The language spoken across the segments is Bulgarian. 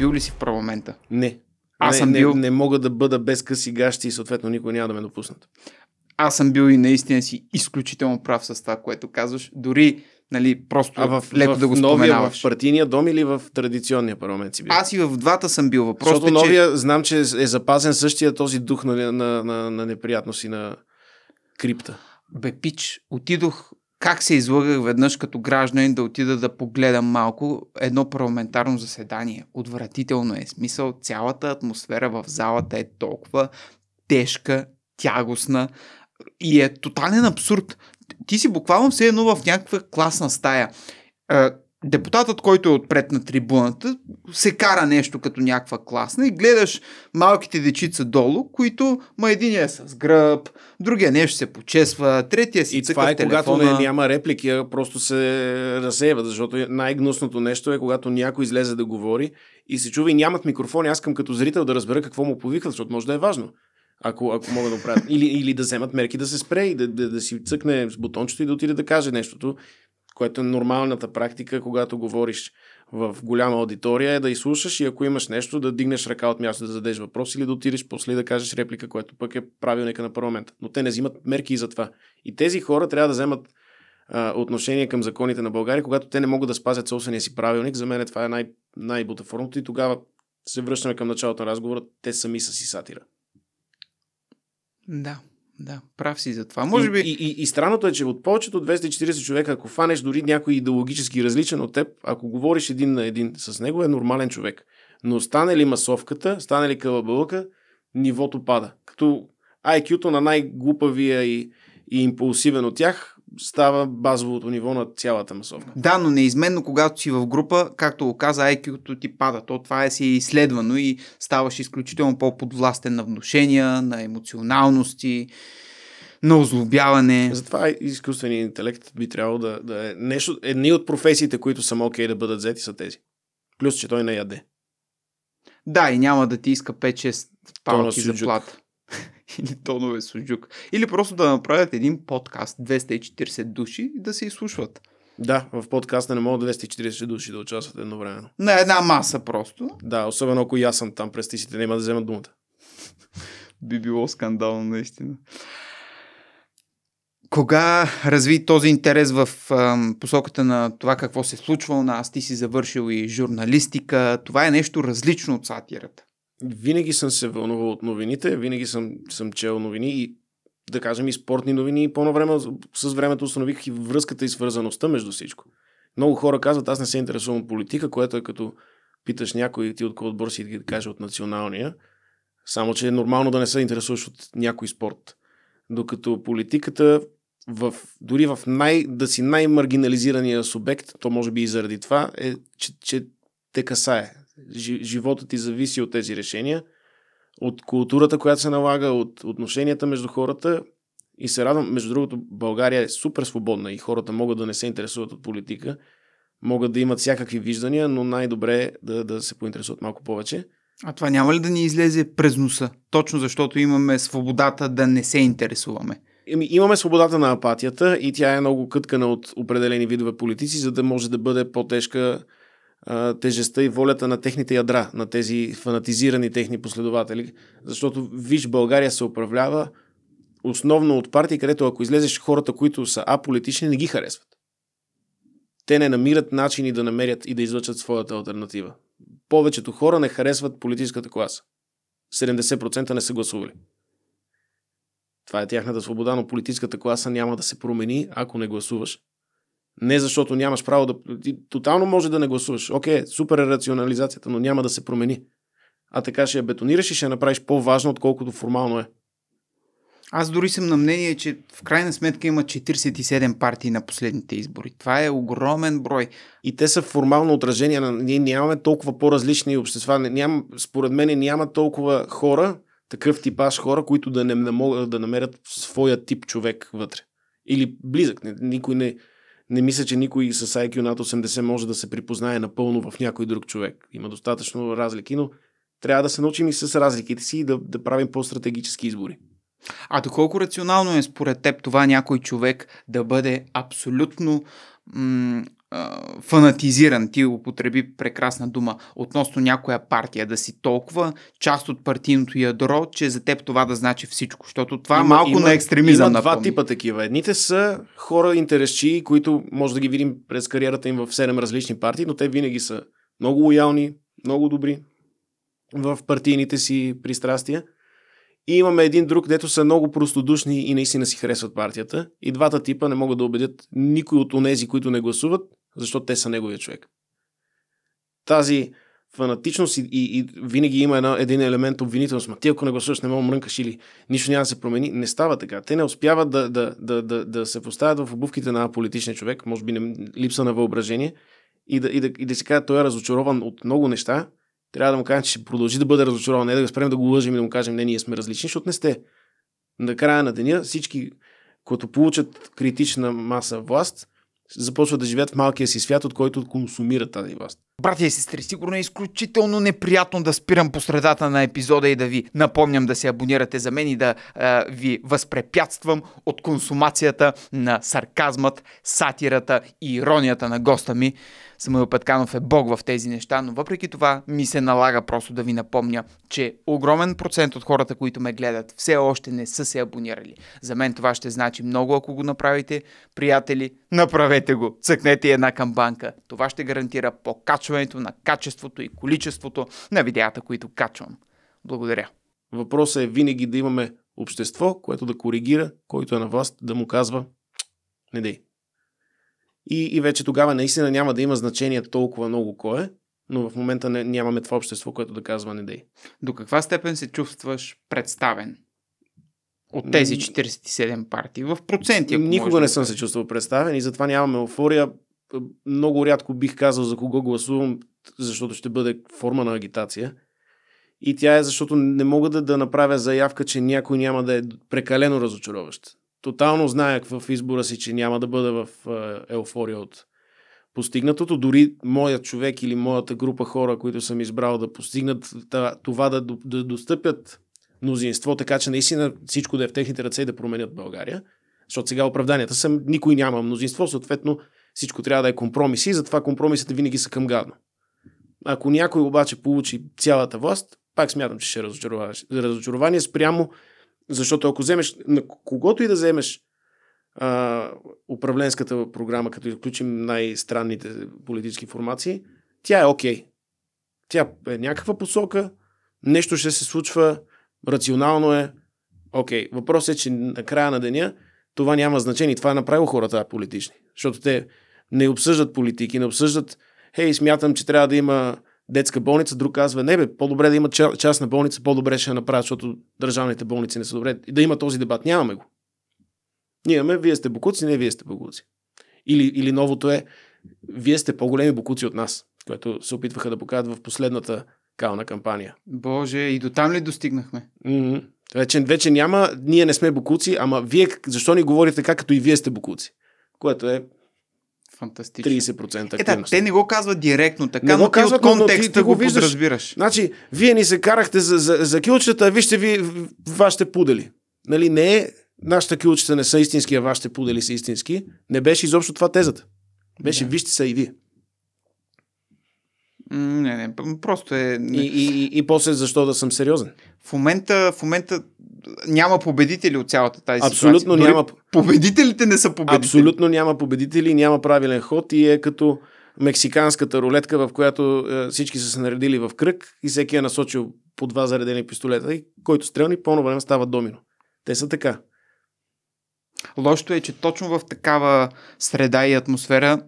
Бил ли си в парламента? Не. Аз не, съм не, бил... не мога да бъда без къси гащи и съответно никой няма да ме допуснат. Аз съм бил и наистина си изключително прав с това, което казваш. Дори нали, просто а в, леко в, да го новия, споменаваш. в партийния дом или в традиционния парламент си бил? Аз и в двата съм бил. Въпросът Защото е, че... новия, знам, че е запазен същия този дух на, на, на, на неприятност и на крипта. Бе, пич, отидох как се излагах веднъж като гражданин да отида да погледам малко едно парламентарно заседание. Отвратително е. Смисъл, цялата атмосфера в залата е толкова тежка, тягостна и е тотален абсурд. Ти си буквално все едно в някаква класна стая депутатът, който е отпред на трибуната, се кара нещо като някаква класна и гледаш малките дечица долу, които, ма един е с гръб, другия нещо се почесва, третия си И това е телефона. когато не, няма реплики, а просто се разсеява, защото е- най-гнусното нещо е когато някой излезе да говори и се чува и нямат микрофон, аз към като зрител да разбера какво му повикват, защото може да е важно. Ако, ако могат да правят. Или, или да вземат мерки да се спре и да, да, да си цъкне с бутончето и да отиде да каже нещото което е нормалната практика, когато говориш в голяма аудитория, е да изслушаш и ако имаш нещо, да дигнеш ръка от място, да зададеш въпрос или да отидеш после да кажеш реплика, което пък е правилника на парламента. Но те не взимат мерки и за това. И тези хора трябва да вземат а, отношение към законите на България, когато те не могат да спазят собствения си правилник. За мен е това е най- най бутафорното и тогава се връщаме към началото на разговора. Те сами са си сатира. Да да, прав си за това. Може би... и, и, и странното е, че от повечето от 240 човека, ако фанеш дори някой идеологически различен от теб, ако говориш един на един с него, е нормален човек. Но стане ли масовката, стане ли кълъбълъка, нивото пада. Като IQ-то на най-глупавия и, и импулсивен от тях става базовото ниво на цялата масовка. Да, но неизменно, когато си в група, както го каза, IQ-то ти пада. То това е си изследвано и ставаш изключително по-подвластен на вношения, на емоционалности, на озлобяване. Затова изкуственият интелект би трябвало да, да е нещо. Едни от професиите, които са окей да бъдат взети, са тези. Плюс, че той не яде. Да, и няма да ти иска 5-6 палки заплата или тонове суджук. Или просто да направят един подкаст 240 души и да се изслушват. Да, в подкаста не могат 240 души да участват едновременно. На една маса просто. Да, особено ако и аз съм там, през тисите, няма да вземат думата. Би било скандално, наистина. Кога разви този интерес в ам, посоката на това какво се е случва у нас? Ти си завършил и журналистика. Това е нещо различно от сатирата винаги съм се вълнувал от новините, винаги съм, съм чел новини и да кажем и спортни новини и по време, с времето установих и връзката и свързаността между всичко. Много хора казват, аз не се интересувам от политика, което е като питаш някой ти от кой отбор си да каже от националния, само че е нормално да не се интересуваш от някой спорт. Докато политиката в, дори в най, да си най-маргинализирания субект, то може би и заради това, е, че, че те касае живота ти зависи от тези решения, от културата, която се налага, от отношенията между хората. И се радвам, между другото, България е супер свободна и хората могат да не се интересуват от политика, могат да имат всякакви виждания, но най-добре е да, да се поинтересуват малко повече. А това няма ли да ни излезе през носа? Точно защото имаме свободата да не се интересуваме. имаме свободата на апатията и тя е много къткана от определени видове политици, за да може да бъде по-тежка тежестта и волята на техните ядра, на тези фанатизирани техни последователи. Защото виж, България се управлява основно от партии, където ако излезеш хората, които са аполитични, не ги харесват. Те не намират начини да намерят и да излъчат своята альтернатива. Повечето хора не харесват политическата класа. 70% не са гласували. Това е тяхната свобода, но политическата класа няма да се промени, ако не гласуваш. Не защото нямаш право да... Ти тотално може да не гласуваш. Окей, супер е рационализацията, но няма да се промени. А така ще я бетонираш и ще я направиш по-важно, отколкото формално е. Аз дори съм на мнение, че в крайна сметка има 47 партии на последните избори. Това е огромен брой. И те са формално отражение на... Ние нямаме толкова по-различни общества. Ням... Според мен няма толкова хора, такъв типаж хора, които да не, не могат да намерят своя тип човек вътре. Или близък. Никой не не мисля, че никой с IQ над 80 може да се припознае напълно в някой друг човек. Има достатъчно разлики, но трябва да се научим и с разликите си и да, да правим по-стратегически избори. А доколко рационално е според теб това някой човек да бъде абсолютно м- фанатизиран, ти употреби прекрасна дума, относно някоя партия, да си толкова част от партийното ядро, че за теб това да значи всичко, защото това има, малко има, на екстремизъм. Има два типа такива. Едните са хора интересчи, които може да ги видим през кариерата им в 7 различни партии, но те винаги са много лоялни, много добри в партийните си пристрастия. И имаме един друг, дето са много простодушни и наистина си харесват партията. И двата типа не могат да убедят никой от онези, които не гласуват, защото те са неговия човек. Тази фанатичност и, и, и винаги има една, един елемент обвинителност. Ма ти ако не гласуваш, не мога мрънкаш или нищо няма да се промени. Не става така. Те не успяват да, да, да, да, да се поставят в обувките на политичния човек, може би не, липса на въображение, и да, и, да, и да си каже, той е разочарован от много неща, трябва да му кажем, че ще продължи да бъде разочарован, не да го спрем да го лъжим и да му кажем, не, ние сме различни, защото не сте. На края на деня всички, които получат критична маса власт, започват да живеят в малкия си свят, от който консумират тази власт. Братя и сестри, сигурно е изключително неприятно да спирам по средата на епизода и да ви напомням да се абонирате за мен и да е, ви възпрепятствам от консумацията на сарказмът, сатирата и иронията на госта ми. Самуил Петканов е бог в тези неща, но въпреки това ми се налага просто да ви напомня, че огромен процент от хората, които ме гледат, все още не са се абонирали. За мен това ще значи много, ако го направите. Приятели, направете го. Цъкнете една камбанка. Това ще гарантира покачване качването, на качеството и количеството на видеята, които качвам. Благодаря. Въпросът е винаги да имаме общество, което да коригира, който е на власт, да му казва не дей. И, и вече тогава наистина няма да има значение толкова много кой е, но в момента не, нямаме това общество, което да казва не дей. До каква степен се чувстваш представен от тези 47 партии? В проценти, ако Никога не съм се чувствал представен и затова нямаме еуфория много рядко бих казал за кого гласувам, защото ще бъде форма на агитация. И тя е защото не мога да, да направя заявка, че някой няма да е прекалено разочароващ. Тотално зная, в избора си, че няма да бъда в е, еуфория от постигнатото. Дори моят човек или моята група хора, които съм избрал да постигнат това, да, да достъпят мнозинство, така че наистина всичко да е в техните ръце и да променят България. Защото сега оправданията са никой няма мнозинство, съответно всичко трябва да е компромиси и затова компромисите винаги са към гадно. Ако някой обаче получи цялата власт, пак смятам, че ще е разочарование спрямо, защото ако вземеш на когото и да вземеш а, управленската програма, като изключим най-странните политически формации, тя е окей. Okay. Тя е някаква посока, нещо ще се случва, рационално е, окей. Okay. Въпросът е, че на края на деня това няма значение. Това е направило хората политични. Защото те не обсъждат политики, не обсъждат, хей, смятам, че трябва да има детска болница, друг казва, не бе, по-добре да има частна болница, по-добре ще я направят, защото държавните болници не са добре. И да има този дебат, нямаме го. Ние имаме, вие сте бокуци, не вие сте бокуци. Или, или новото е, вие сте по-големи бокуци от нас, което се опитваха да покажат в последната кална кампания. Боже, и до там ли достигнахме? Mm-hmm. Вече, вече няма, ние не сме бокуци, ама вие защо ни говорите така, като и вие сте бокуци? Което е Фантастично. 30% активност. Ета, е, те не го казват директно така, не но го казват, ти от контекста ти, ти го, виждаш. разбираш. Значи, вие ни се карахте за, за, за килчета, вижте ви вашите пудели. Нали, не е, нашите килчета не са истински, а вашите пудели са истински. Не беше изобщо това тезата. Беше да. вижте са и вие. Не, не, просто е... И, и, и, и после защо да съм сериозен? В момента, в момента няма победители от цялата тази Абсолютно ситуация. Абсолютно няма. Победителите не са победители. Абсолютно няма победители, няма правилен ход и е като мексиканската рулетка, в която е, всички са се наредили в кръг и всеки е насочил по два заредени пистолета и който стрелни, по време става домино. Те са така. Лошото е, че точно в такава среда и атмосфера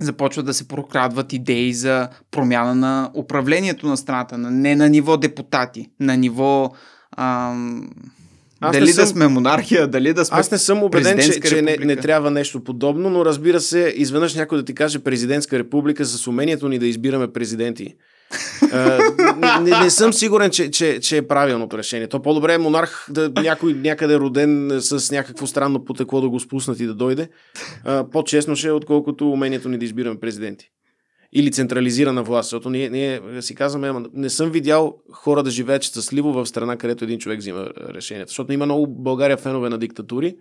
започват да се прокрадват идеи за промяна на управлението на страната, не на ниво депутати, на ниво Ам... Аз дали съм... да сме монархия, дали да сме. Аз не съм убеден, че, че не, не трябва нещо подобно, но разбира се, изведнъж някой да ти каже президентска република с умението ни да избираме президенти. а, е, не, не съм сигурен, че, че, че е правилното решение. То по-добре е монарх да някой някъде роден е, с някакво странно потекло да го спуснат и да дойде. Е, по-честно ще е, отколкото умението ни да избираме президенти или централизирана власт, защото ние, ние си казваме, ама не съм видял хора да живеят щастливо в страна, където един човек взима решението, Защото има много България фенове на диктатури,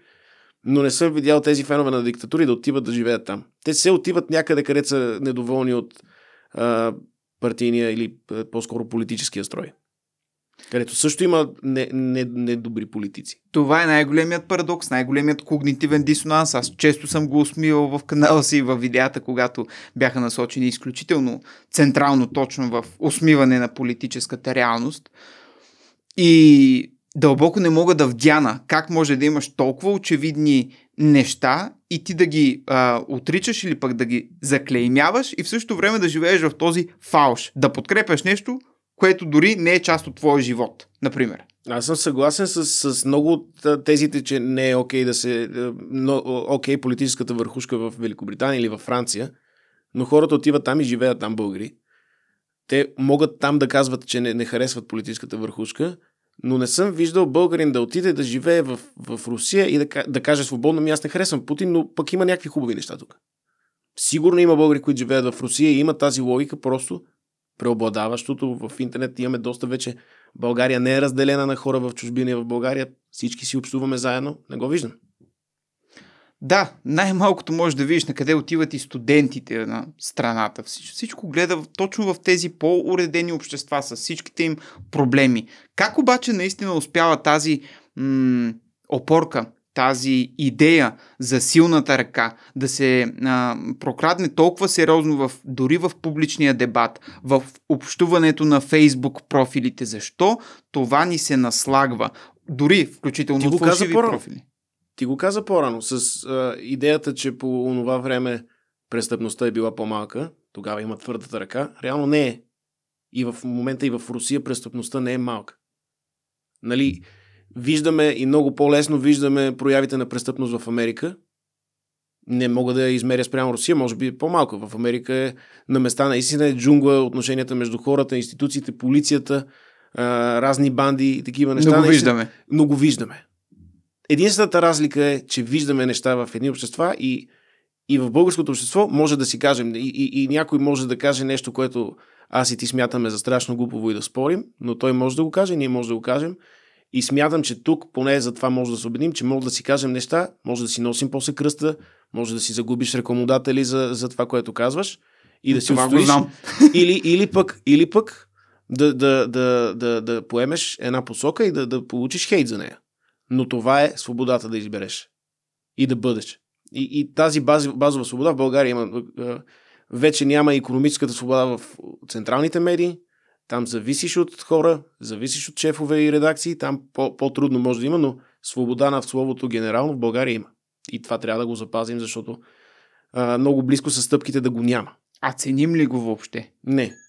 но не съм видял тези фенове на диктатури да отиват да живеят там. Те се отиват някъде, където са недоволни от а, партийния или по-скоро политическия строй. Където също има недобри не, не, политици. Това е най-големият парадокс, най-големият когнитивен дисонанс. Аз често съм го усмивал в канала си и в видеята, когато бяха насочени изключително централно точно в усмиване на политическата реалност. И дълбоко не мога да вдяна как може да имаш толкова очевидни неща и ти да ги а, отричаш или пък да ги заклеймяваш и в същото време да живееш в този фалш. Да подкрепяш нещо, което дори не е част от твоя живот, например. Аз съм съгласен с, с много от тезите, че не е окей okay да се. Но, окей, okay, политическата върхушка в Великобритания или в Франция, но хората отиват там и живеят там българи. Те могат там да казват, че не, не харесват политическата върхушка, но не съм виждал българин да отиде да живее в, в Русия и да, да каже свободно, ми аз не харесвам Путин, но пък има някакви хубави неща тук. Сигурно има българи, които живеят в Русия и има тази логика, просто преобладаващото. В интернет имаме доста вече. България не е разделена на хора в чужбина и в България. Всички си общуваме заедно. Не го виждам. Да, най-малкото може да видиш на къде отиват и студентите на страната. Всичко, всичко гледа точно в тези по-уредени общества с всичките им проблеми. Как обаче наистина успява тази м- опорка тази идея за силната ръка да се а, прокрадне толкова сериозно в, дори в публичния дебат, в общуването на Фейсбук профилите. Защо това ни се наслагва? Дори включително в от фалшиви профили. Ти го каза по-рано с а, идеята, че по това време престъпността е била по-малка, тогава има твърдата ръка. Реално не е. И в момента и в Русия престъпността не е малка. Нали, виждаме и много по-лесно виждаме проявите на престъпност в Америка. Не мога да я измеря спрямо Русия, може би по-малко. В Америка е на места наистина е джунгла, отношенията между хората, институциите, полицията, а, разни банди и такива неща. Много виждаме. Много виждаме. Единствената разлика е, че виждаме неща в едни общества и, и в българското общество може да си кажем, и, и, и някой може да каже нещо, което аз и ти смятаме за страшно глупово и да спорим, но той може да го каже, ние може да го кажем и смятам, че тук, поне за това може да се убедим, че може да си кажем неща, може да си носим после кръста, може да си загубиш рекомодатели за, за това, което казваш и да си това устоиш. Знам. Или, или пък, или пък да, да, да, да, да поемеш една посока и да, да получиш хейт за нея. Но това е свободата да избереш и да бъдеш. И, и тази базова, базова свобода в България има. Вече няма економическата свобода в централните медии, там зависиш от хора, зависиш от шефове и редакции, там по-трудно може да има, но свобода на словото генерално в България има. И това трябва да го запазим, защото а, много близко са стъпките да го няма. А ценим ли го въобще? Не.